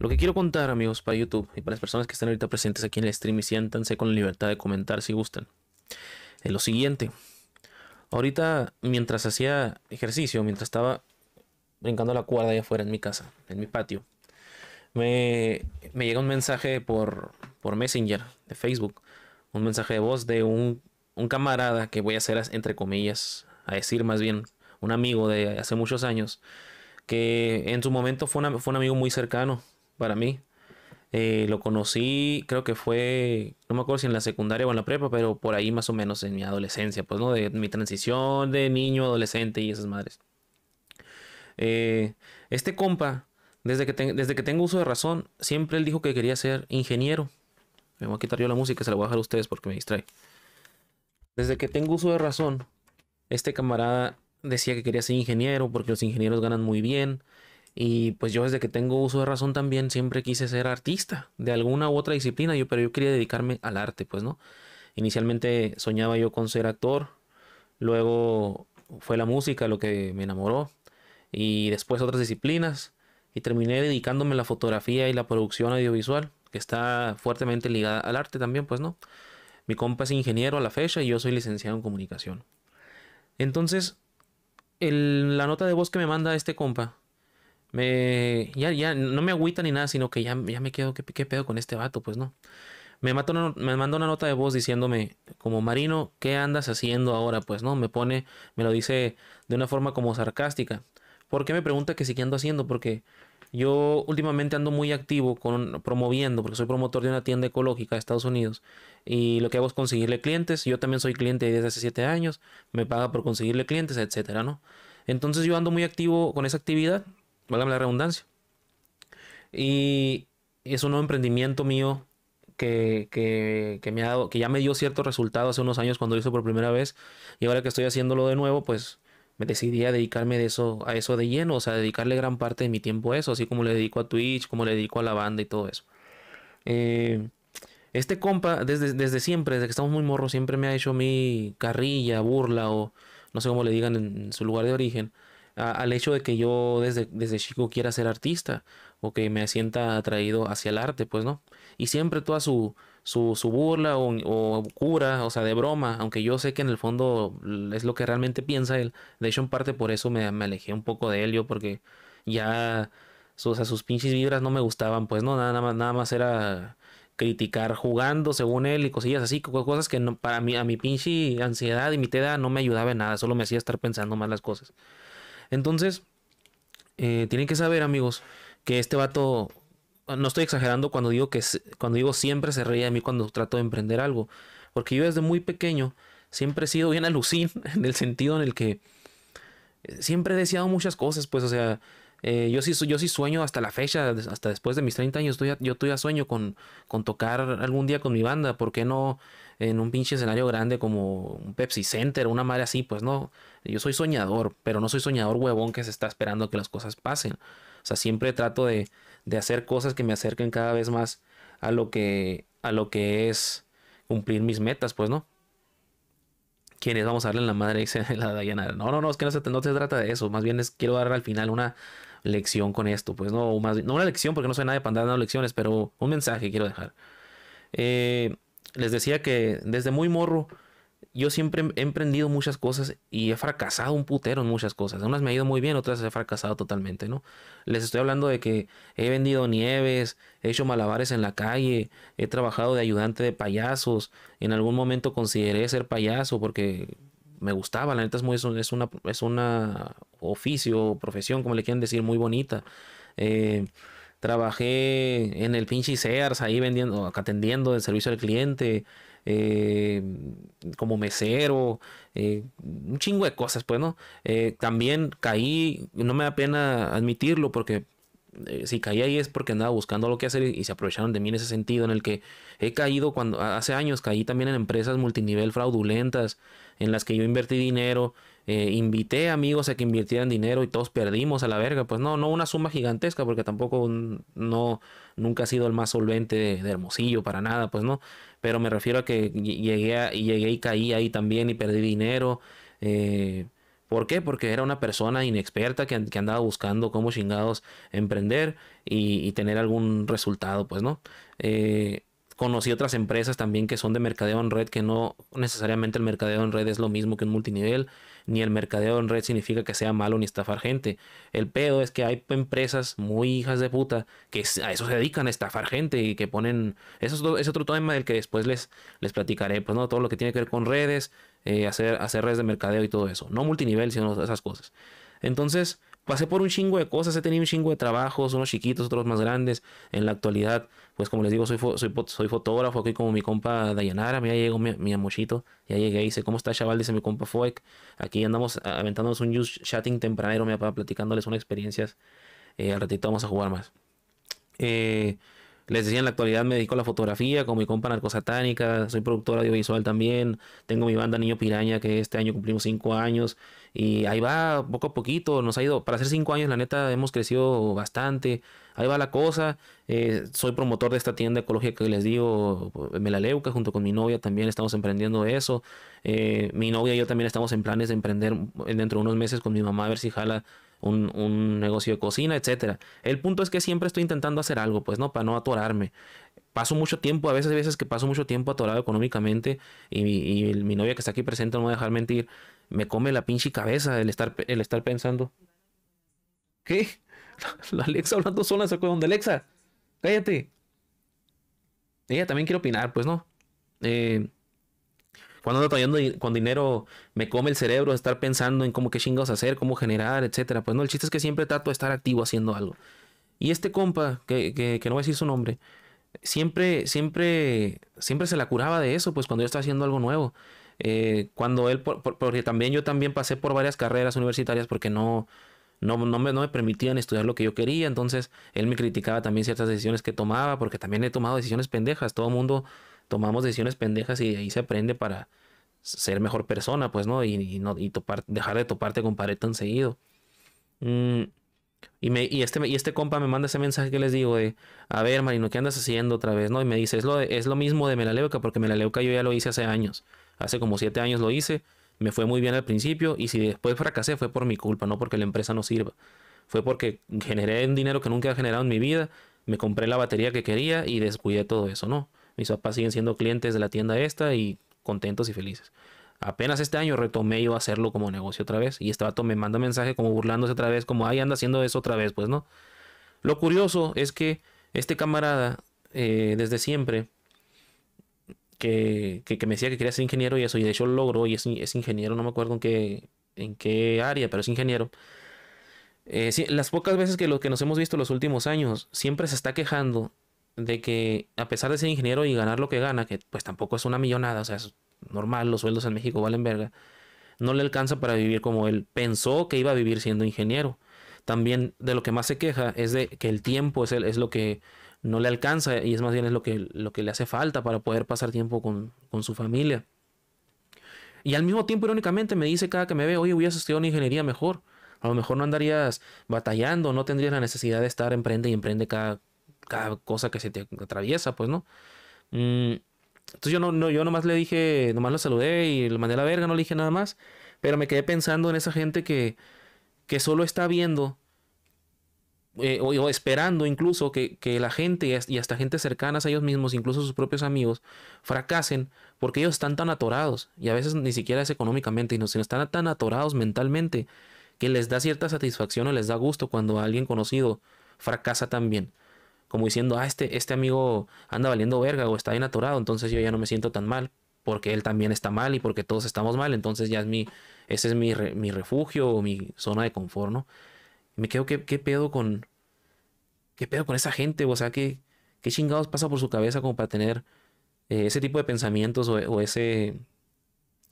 Lo que quiero contar, amigos, para YouTube y para las personas que están ahorita presentes aquí en el stream y siéntanse con la libertad de comentar si gustan, es lo siguiente. Ahorita, mientras hacía ejercicio, mientras estaba brincando la cuerda allá afuera en mi casa, en mi patio, me, llega un mensaje por, Messenger de Facebook, un mensaje de voz de un, camarada que voy a hacer, entre comillas, a decir más bien, un amigo de hace muchos años, que en su momento fue un amigo muy cercano, para mí. Eh, lo conocí, creo que fue, no me acuerdo si en la secundaria o en la prepa, pero por ahí más o menos en mi adolescencia, pues, ¿no? De mi transición de niño, adolescente y esas madres. Eh, este compa, desde que, desde que tengo uso de razón, siempre él dijo que quería ser ingeniero. Me voy a quitar yo la música, se la voy a dejar a ustedes porque me distrae. Desde que tengo uso de razón, este camarada decía que quería ser ingeniero porque los ingenieros ganan muy bien, y pues yo desde que tengo uso de razón también siempre quise ser artista de alguna u otra disciplina, yo, pero yo quería dedicarme al arte, pues, ¿no? Inicialmente soñaba yo con ser actor, luego fue la música lo que me enamoró y después otras disciplinas y terminé dedicándome a la fotografía y la producción audiovisual, que está fuertemente ligada al arte también, pues, ¿no? Mi compa es ingeniero a la fecha y yo soy licenciado en comunicación. Entonces, la nota de voz que me manda este compa me, ya, no me agüita ni nada, sino que ya, ya me quedo, ¿qué, pedo con este vato? Pues no. Me, manda una, me una nota de voz diciéndome, como Marino, ¿qué andas haciendo ahora? Pues no, me pone, me lo dice de una forma como sarcástica. ¿Por qué me pregunta que si qué ando haciendo? Porque yo últimamente ando muy activo con, promoviendo, porque soy promotor de una tienda ecológica de Estados Unidos. Y lo que hago es conseguirle clientes. Yo también soy cliente desde hace 7 años. Me paga por conseguirle clientes, etcétera, ¿no? Entonces yo ando muy activo con esa actividad valga la redundancia. Y es un nuevo emprendimiento mío que, me ha que ya me dio cierto resultado hace unos años cuando lo hice por primera vez. Y ahora que estoy haciéndolo de nuevo, pues me decidí a dedicarme de eso, a eso de lleno, o sea, dedicarle gran parte de mi tiempo a eso, así como le dedico a Twitch, como le dedico a la banda y todo eso. Eh, este compa, desde, desde siempre, desde que estamos muy morros, siempre me ha hecho mi carrilla, burla o no sé cómo le digan en su lugar de origen al hecho de que yo desde, desde chico quiera ser artista o que me sienta atraído hacia el arte, pues no. Y siempre toda su, su, burla o, o, cura, o sea, de broma, aunque yo sé que en el fondo es lo que realmente piensa él. De hecho, en parte por eso me, alejé un poco de él, yo porque ya sus sus pinches vibras no me gustaban, pues no, nada, más, nada más era criticar jugando según él y cosillas así, cosas que para mí, a mi pinche ansiedad y mi teda no me ayudaba en nada, solo me hacía estar pensando más las cosas. Entonces, eh, tienen que saber, amigos, que este vato, no estoy exagerando cuando digo que, cuando digo siempre se reía de mí cuando trato de emprender algo, porque yo desde muy pequeño siempre he sido bien alucín, en el sentido en el que eh, siempre he deseado muchas cosas, pues, o sea, eh, yo, sí, yo sí sueño hasta la fecha, hasta después de mis 30 años, yo, yo todavía sueño con, con tocar algún día con mi banda, ¿por qué no en un pinche escenario grande como un Pepsi Center, una madre así, pues, no? Yo soy soñador, pero no soy soñador huevón que se está esperando que las cosas pasen. O sea, siempre trato de, hacer cosas que me acerquen cada vez más a lo que, a lo que es cumplir mis metas, pues, ¿no? ¿Quiénes vamos a darle en la madre? Dice la Dayana. No, no, no, es que no se, trata de eso. Más bien es, quiero dar al final una lección con esto. Pues no, más, no una lección porque no soy nadie para andar dando lecciones, pero un mensaje quiero dejar. Eh, les decía que desde muy morro yo siempre he emprendido muchas cosas y he fracasado un putero en muchas cosas. Unas me ha ido muy bien, otras he fracasado totalmente, ¿no? Les estoy hablando de que he vendido nieves, he hecho malabares en la calle, he trabajado de ayudante de payasos. En algún momento consideré ser payaso porque me gustaba, la neta es, muy, es, una, es una, profesión, como le quieran decir, muy bonita. Eh, trabajé en el pinche Sears ahí vendiendo, atendiendo el servicio al cliente. Eh, como mesero, eh, un chingo de cosas, pues, ¿no? Eh, también caí, no me da pena admitirlo porque si caí ahí es porque andaba buscando lo que hacer y, se aprovecharon de mí en ese sentido en el que he caído cuando hace años caí también en empresas multinivel fraudulentas en las que yo invertí dinero eh, invité amigos a que invirtieran dinero y todos perdimos a la verga. Pues no, no una suma gigantesca, porque tampoco no, nunca ha sido el más solvente de, Hermosillo para nada, pues no. Pero me refiero a que llegué, llegué y caí ahí también y perdí dinero. Eh, ¿Por qué? Porque era una persona inexperta que, andaba buscando cómo chingados emprender y, tener algún resultado, pues no. Eh, conocí otras empresas también que son de mercadeo en red, que no necesariamente el mercadeo en red es lo mismo que un multinivel ni el mercadeo en red significa que sea malo ni estafar gente. El pedo es que hay empresas muy hijas de puta que a eso se dedican a estafar gente y que ponen... Eso es, otro tema del que después les, les platicaré, pues no, todo lo que tiene que ver con redes, eh, hacer, hacer redes de mercadeo y todo eso. No multinivel, sino esas cosas. Entonces pasé por un chingo de cosas, he tenido un chingo de trabajos, unos chiquitos, otros más grandes. En la actualidad, pues como les digo, soy, soy, fotógrafo, aquí como mi compa Dayanara, ya llegó mi, mi amochito, ya llegué, dice, ¿cómo está chaval? Dice mi compa Foek. Aquí andamos aventándonos un chatting tempranero, me platicándoles unas experiencias. Eh, al ratito vamos a jugar más. Eh, les decía, en la actualidad me dedico a la fotografía, con mi compa narcosatánica, soy productor audiovisual también, tengo mi banda Niño Piraña, que este año cumplimos cinco años, y ahí va poco a poquito, nos ha ido, para hacer cinco años la neta hemos crecido bastante, ahí va la cosa, eh, soy promotor de esta tienda ecológica que les digo, eh, Melaleuca, junto con mi novia también estamos emprendiendo eso, eh, mi novia y yo también estamos en planes de emprender dentro de unos meses con mi mamá, a ver si jala un, negocio de cocina, etcétera. El punto es que siempre estoy intentando hacer algo, pues, ¿no? Para no atorarme paso mucho tiempo, a veces hay veces que paso mucho tiempo atorado económicamente y, mi novia que está aquí presente no me a dejar mentir, me come la pinche cabeza el estar, el estar pensando. ¿Qué? La, Alexa hablando sola se acuerda de Alexa, cállate. Ella también quiere opinar, pues no. Eh, cuando ando trayendo con dinero, me come el cerebro estar pensando en cómo qué chingados hacer, cómo generar, etcétera. Pues no, el chiste es que siempre trato de estar activo haciendo algo. Y este compa, que, no voy a decir su nombre, siempre, siempre, siempre se la curaba de eso, pues cuando yo estaba haciendo algo nuevo. Eh, cuando él, porque también yo también pasé por varias carreras universitarias porque no, no, no, me, no me permitían estudiar lo que yo quería, entonces él me criticaba también ciertas decisiones que tomaba, porque también he tomado decisiones pendejas, todo el mundo tomamos decisiones pendejas y de ahí se aprende para ser mejor persona, pues, ¿no? Y, no, dejar de toparte con pared tan seguido. Mm, y, me, y, este, y este compa me manda ese mensaje que les digo de, a ver, Marino, ¿qué andas haciendo otra vez? ¿No? Y me dice, es lo, es lo mismo de Melaleuca, porque Melaleuca yo ya lo hice hace años. Hace como siete años lo hice, me fue muy bien al principio y si después fracasé fue por mi culpa, no porque la empresa no sirva. Fue porque generé un dinero que nunca he generado en mi vida, me compré la batería que quería y descuidé todo eso, ¿no? Mis papás siguen siendo clientes de la tienda esta y contentos y felices. Apenas este año retomé yo a hacerlo como negocio otra vez. Y este vato me manda mensaje como burlándose otra vez, como, ay, anda haciendo eso otra vez, pues no. Lo curioso es que este camarada, eh, desde siempre, que, me decía que quería ser ingeniero y eso, y de hecho lo logró, y es, ingeniero, no me acuerdo en qué, área, pero es ingeniero. Eh, las pocas veces que lo que nos hemos visto los últimos años, siempre se está quejando de que a pesar de ser ingeniero y ganar lo que gana, que pues tampoco es una millonada, o sea, es normal, los sueldos en México valen verga, no le alcanza para vivir como él pensó que iba a vivir siendo ingeniero. También de lo que más se queja es de que el tiempo es, es lo que no le alcanza y es más bien es lo que, lo que le hace falta para poder pasar tiempo con, su familia. Y al mismo tiempo, irónicamente, me dice cada que me ve, oye, hubiese estudiado una ingeniería mejor. A lo mejor no andarías batallando, no tendrías la necesidad de estar emprende y emprende cada, cada cosa que se te atraviesa, pues, ¿no? Mm, entonces yo no, no, yo nomás le dije, nomás lo saludé y le mandé a la verga, no le dije nada más. Pero me quedé pensando en esa gente que, que solo está viendo eh, o, esperando incluso que, la gente y hasta gente cercanas a ellos mismos, incluso sus propios amigos, fracasen porque ellos están tan atorados y a veces ni siquiera es económicamente, sino están tan atorados mentalmente que les da cierta satisfacción o les da gusto cuando alguien conocido fracasa también como diciendo, ah, este, este amigo anda valiendo verga o está bien atorado, entonces yo ya no me siento tan mal, porque él también está mal y porque todos estamos mal, entonces ya es mi, ese es mi, refugio o mi zona de confort, ¿no? me quedo, ¿qué, ¿qué, pedo con, qué pedo con esa gente? O sea, ¿qué, qué chingados pasa por su cabeza como para tener eh, ese tipo de pensamientos o, o, ese,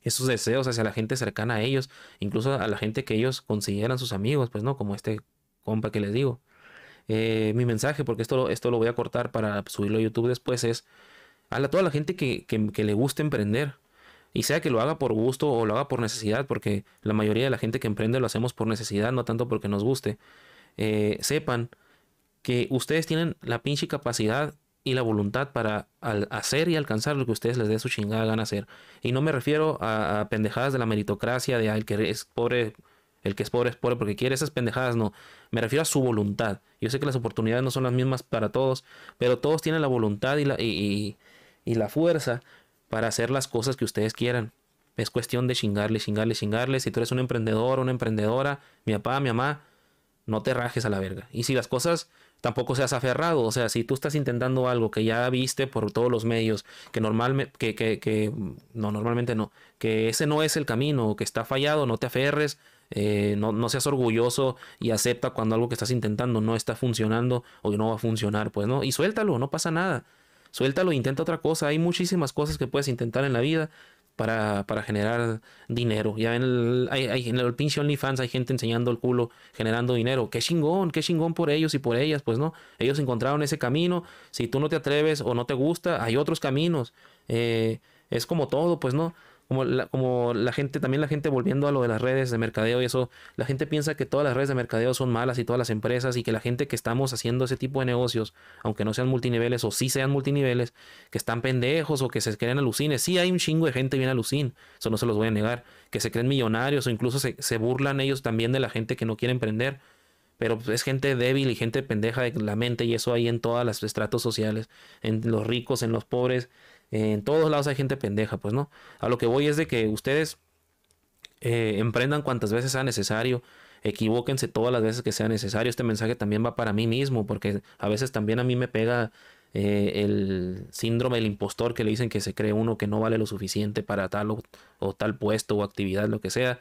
esos deseos hacia la gente cercana a ellos, incluso a la gente que ellos consideran sus amigos, pues, ¿no? Como este compa que les digo. Eh, mi mensaje, porque esto, esto lo voy a cortar para subirlo a YouTube después, es a toda la gente que, le guste emprender. Y sea que lo haga por gusto o lo haga por necesidad, porque la mayoría de la gente que emprende lo hacemos por necesidad, no tanto porque nos guste. Eh, sepan que ustedes tienen la pinche capacidad y la voluntad para hacer y alcanzar lo que ustedes les dé su chingada gana hacer. Y no me refiero a, a pendejadas de la meritocracia, de al que es pobre el que es pobre es pobre porque quiere esas pendejadas, no. Me refiero a su voluntad. Yo sé que las oportunidades no son las mismas para todos, pero todos tienen la voluntad y la, la fuerza para hacer las cosas que ustedes quieran. Es cuestión de chingarle, chingarle, chingarle. Si tú eres un emprendedor, una emprendedora, mi papá, mi mamá, no te rajes a la verga. Y si las cosas tampoco seas aferrado, o sea, si tú estás intentando algo que ya viste por todos los medios, que normalmente, que, que, que, no, normalmente no, que ese no es el camino, que está fallado, no te aferres, eh, no, seas orgulloso y acepta cuando algo que estás intentando no está funcionando o no va a funcionar, pues no, y suéltalo, no pasa nada, suéltalo, intenta otra cosa, hay muchísimas cosas que puedes intentar en la vida. Para, para generar dinero. Ya en el, hay, Only Fans hay gente enseñando el culo, generando dinero. Qué chingón, qué chingón por ellos y por ellas, pues no. Ellos encontraron ese camino. Si tú no te atreves o no te gusta, hay otros caminos. Eh, es como todo, pues no como la, como la gente, también la gente volviendo a lo de las redes de mercadeo y eso, la gente piensa que todas las redes de mercadeo son malas y todas las empresas y que la gente que estamos haciendo ese tipo de negocios, aunque no sean multiniveles o sí sean multiniveles, que están pendejos o que se creen alucines, sí hay un chingo de gente bien alucin, eso no se los voy a negar, que se creen millonarios o incluso se, se burlan ellos también de la gente que no quiere emprender pero pues, es gente débil y gente pendeja de la mente y eso hay en todas las estratos sociales, en los ricos, en los pobres, en todos lados hay gente pendeja, pues no. A lo que voy es de que ustedes eh, emprendan cuantas veces sea necesario, equivóquense todas las veces que sea necesario. Este mensaje también va para mí mismo, porque a veces también a mí me pega eh, el síndrome del impostor que le dicen que se cree uno que no vale lo suficiente para tal o, o, tal puesto o actividad, lo que sea.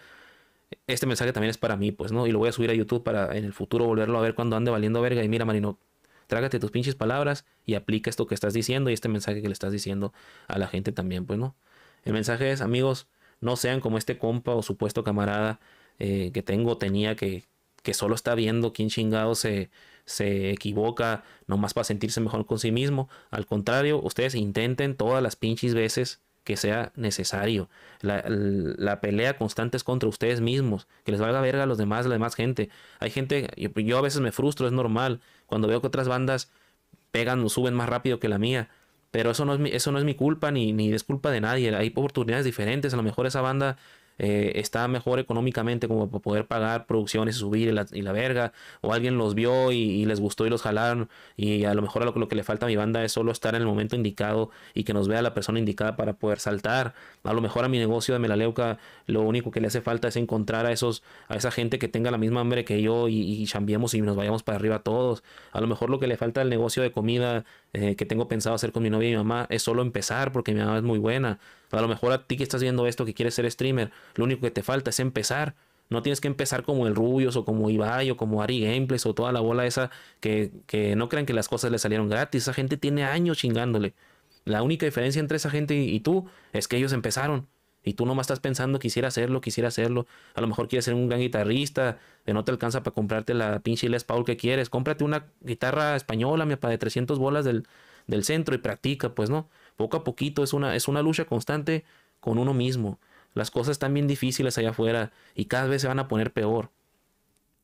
Este mensaje también es para mí, pues, ¿no? Y lo voy a subir a YouTube para en el futuro volverlo a ver cuando ande valiendo verga. Y mira, Marino, trágate tus pinches palabras y aplica esto que estás diciendo y este mensaje que le estás diciendo a la gente también, pues no. El mensaje es, amigos, no sean como este compa o supuesto camarada eh, que tengo tenía que, que solo está viendo quién chingado se, se equivoca nomás para sentirse mejor con sí mismo. Al contrario, ustedes intenten todas las pinches veces que sea necesario. La, pelea constante es contra ustedes mismos, que les valga verga a los demás, a la demás gente. Hay gente, yo, yo a veces me frustro, es normal, cuando veo que otras bandas pegan o suben más rápido que la mía. Pero eso no es mi, eso no es mi culpa ni, ni es culpa de nadie. Hay oportunidades diferentes. A lo mejor esa banda eh, está mejor económicamente como para poder pagar producciones y subir y la, verga, o alguien los vio y, les gustó y los jalaron, y a lo mejor lo, lo que le falta a mi banda es solo estar en el momento indicado y que nos vea la persona indicada para poder saltar. A lo mejor a mi negocio de Melaleuca lo único que le hace falta es encontrar a esos, a esa gente que tenga la misma hambre que yo y, y chambiemos y nos vayamos para arriba todos. A lo mejor lo que le falta al negocio de comida eh, que tengo pensado hacer con mi novia y mi mamá es solo empezar porque mi mamá es muy buena. A lo mejor a ti que estás viendo esto, que quieres ser streamer, lo único que te falta es empezar. No tienes que empezar como el Rubios o como Ibai o como Ari Gameplays o toda la bola esa que, que no crean que las cosas le salieron gratis. Esa gente tiene años chingándole. La única diferencia entre esa gente y tú es que ellos empezaron y tú nomás estás pensando, quisiera hacerlo, quisiera hacerlo. A lo mejor quieres ser un gran guitarrista, que no te alcanza para comprarte la pinche Les Paul que quieres. Cómprate una guitarra española, mi de 300 bolas del, centro y practica, pues no. Poco a poquito es una, es una lucha constante con uno mismo. Las cosas están bien difíciles allá afuera y cada vez se van a poner peor.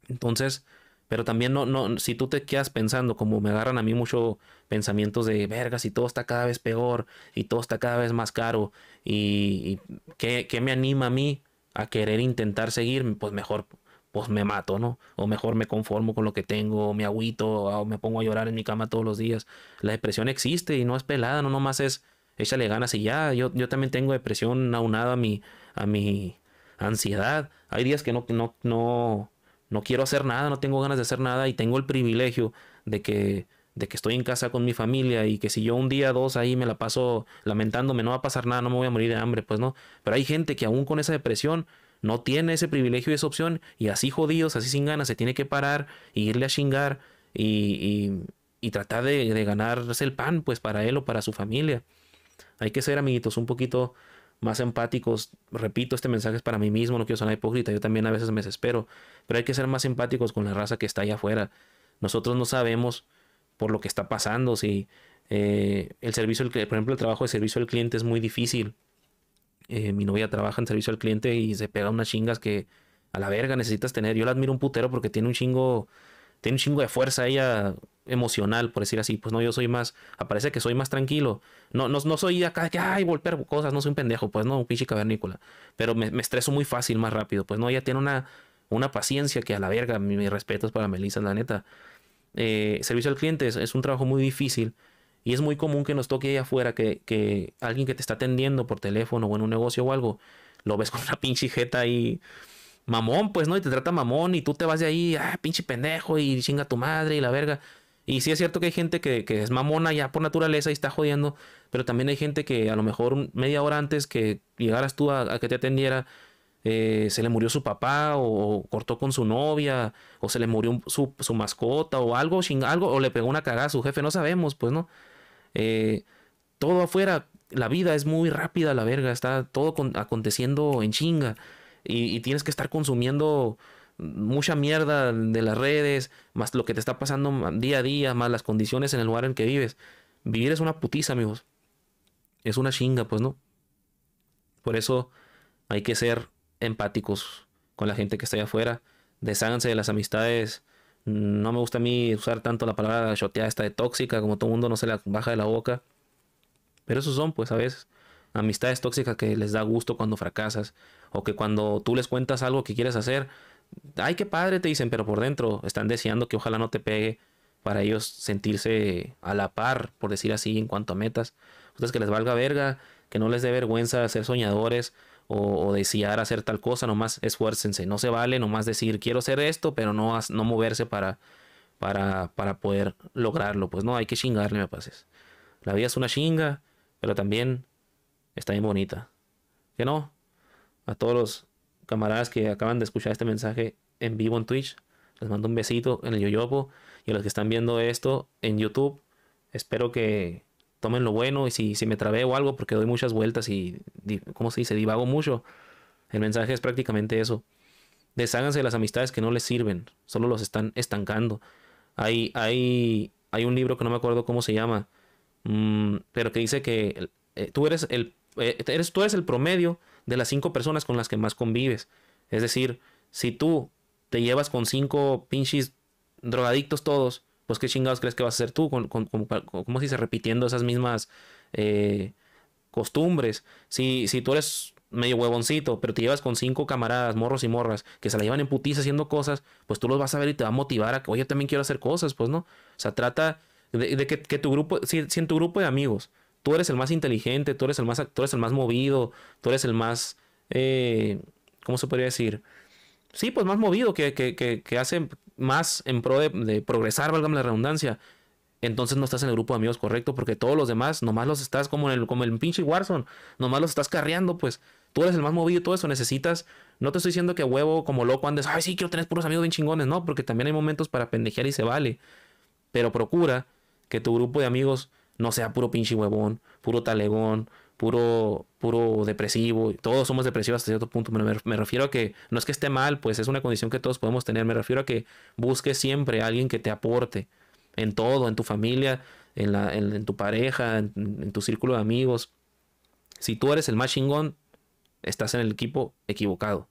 Entonces, pero también no, no, si tú te quedas pensando, como me agarran a mí muchos pensamientos de vergas y todo está cada vez peor y todo está cada vez más caro, y, ¿qué, ¿qué, me anima a mí a querer intentar seguir, pues mejor pues me mato, ¿no? O mejor me conformo con lo que tengo, o me agüito, o me pongo a llorar en mi cama todos los días. La depresión existe y no es pelada, no nomás es échale ganas y ya. Yo, yo también tengo depresión aunada a mi, a mi ansiedad. Hay días que no, no, no no quiero hacer nada, no tengo ganas de hacer nada y tengo el privilegio de que, de que estoy en casa con mi familia y que si yo un día, dos ahí me la paso lamentándome, no va a pasar nada, no me voy a morir de hambre, pues no. Pero hay gente que aún con esa depresión no tiene ese privilegio y esa opción y así jodidos, así sin ganas, se tiene que parar e irle a chingar y, y, tratar de, de ganarse el pan, pues para él o para su familia. Hay que ser amiguitos un poquito más empáticos. Repito, este mensaje es para mí mismo, no quiero sonar hipócrita, yo también a veces me desespero, pero hay que ser más empáticos con la raza que está allá afuera. Nosotros no sabemos por lo que está pasando, si eh, el servicio, por ejemplo, el trabajo de servicio al cliente es muy difícil. Eh, mi novia trabaja en servicio al cliente y se pega unas chingas que a la verga necesitas tener. Yo la admiro un putero porque tiene un chingo tiene un chingo de fuerza ella emocional, por decir así. Pues no, yo soy más, aparece que soy más tranquilo. No, no, no soy acá que, ay, golpear cosas, no soy un pendejo, pues no, un pinche cavernícola. Pero me, estreso muy fácil, más rápido. Pues no, ella tiene una, una paciencia que a la verga, mis mi respetos para Melissa, la neta. Eh, servicio al cliente es, un trabajo muy difícil y es muy común que nos toque ahí afuera que, alguien que te está atendiendo por teléfono o en un negocio o algo, lo ves con una pinche jeta ahí. Y mamón, pues, ¿no? Y te trata mamón y tú te vas de ahí, ah, pinche pendejo y chinga tu madre y la verga. Y sí es cierto que hay gente que, es mamona ya por naturaleza y está jodiendo, pero también hay gente que a lo mejor media hora antes que llegaras tú a, que te atendiera, eh, se le murió su papá o, cortó con su novia o se le murió su, mascota o algo, algo, o le pegó una cagada a su jefe, no sabemos, pues, ¿no? Eh, todo afuera, la vida es muy rápida, la verga, está todo aconteciendo en chinga y, tienes que estar consumiendo mucha mierda de las redes, más lo que te está pasando día a día, más las condiciones en el lugar en que vives. Vivir es una putiza, amigos. Es una chinga, pues, ¿no? Por eso hay que ser empáticos con la gente que está allá afuera. Desháganse de las amistades. No me gusta a mí usar tanto la palabra shoteada esta de tóxica, como todo el mundo no se la baja de la boca. Pero esos son, pues, a veces amistades tóxicas que les da gusto cuando fracasas o que cuando tú les cuentas algo que quieres hacer, ay, qué padre, te dicen, pero por dentro están deseando que ojalá no te pegue para ellos sentirse a la par, por decir así, en cuanto a metas. Entonces que les valga verga, que no les dé vergüenza ser soñadores o, desear hacer tal cosa, nomás esfuércense, no se vale nomás decir quiero hacer esto, pero no, no moverse para, para, para poder lograrlo, pues no, hay que chingarle, me pases. La vida es una chinga, pero también Está bien bonita. Que no. A todos los camaradas que acaban de escuchar este mensaje en vivo en Twitch, les mando un besito en el Yoyopo. Y a los que están viendo esto en YouTube, espero que tomen lo bueno. Y si, me trabé o algo, porque doy muchas vueltas y, ¿cómo se dice? Divago mucho. El mensaje es prácticamente eso. Desháganse de las amistades que no les sirven, solo los están estancando. Hay, hay, hay un libro que no me acuerdo cómo se llama, mm, pero que dice que eh, tú eres el eh, eres, tú eres el promedio de las cinco personas con las que más convives. Es decir, si tú te llevas con cinco pinches drogadictos todos, pues qué chingados crees que vas a hacer tú, con, como si se repitiendo esas mismas eh, costumbres. Si, si tú eres medio huevoncito, pero te llevas con cinco camaradas, morros y morras, que se la llevan en putiza haciendo cosas, pues tú los vas a ver y te va a motivar a que, oye, yo también quiero hacer cosas, pues no. O sea, trata de, que, tu grupo, si en tu grupo de amigos tú eres el más inteligente, tú eres el más, tú eres el más movido, tú eres el más, eh, ¿cómo se podría decir? Sí, pues más movido, que, hace más en pro de, progresar, válgame la redundancia. Entonces no estás en el grupo de amigos correcto porque todos los demás nomás los estás como el, como el pinche Warzone, nomás los estás carreando, pues tú eres el más movido y todo eso necesitas. No te estoy diciendo que huevo como loco andes, ay, sí, quiero tener puros amigos bien chingones, no, porque también hay momentos para pendejear y se vale. Pero procura que tu grupo de amigos no sea puro pinche huevón, puro talegón, puro, puro depresivo. Todos somos depresivos hasta cierto punto. Me, refiero a que no es que esté mal, pues es una condición que todos podemos tener. Me refiero a que busques siempre a alguien que te aporte en todo, en tu familia, en, la, en, tu pareja, en, en, tu círculo de amigos. Si tú eres el más chingón, estás en el equipo equivocado.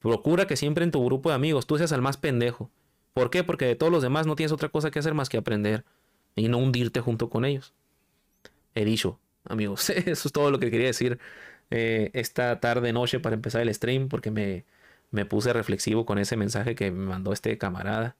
Procura que siempre en tu grupo de amigos tú seas el más pendejo. ¿Por qué? Porque de todos los demás no tienes otra cosa que hacer más que aprender y no hundirte junto con ellos. He dicho, amigos, eso es todo lo que quería decir eh, esta tarde, noche para empezar el stream, porque me, me puse reflexivo con ese mensaje que me mandó este camarada.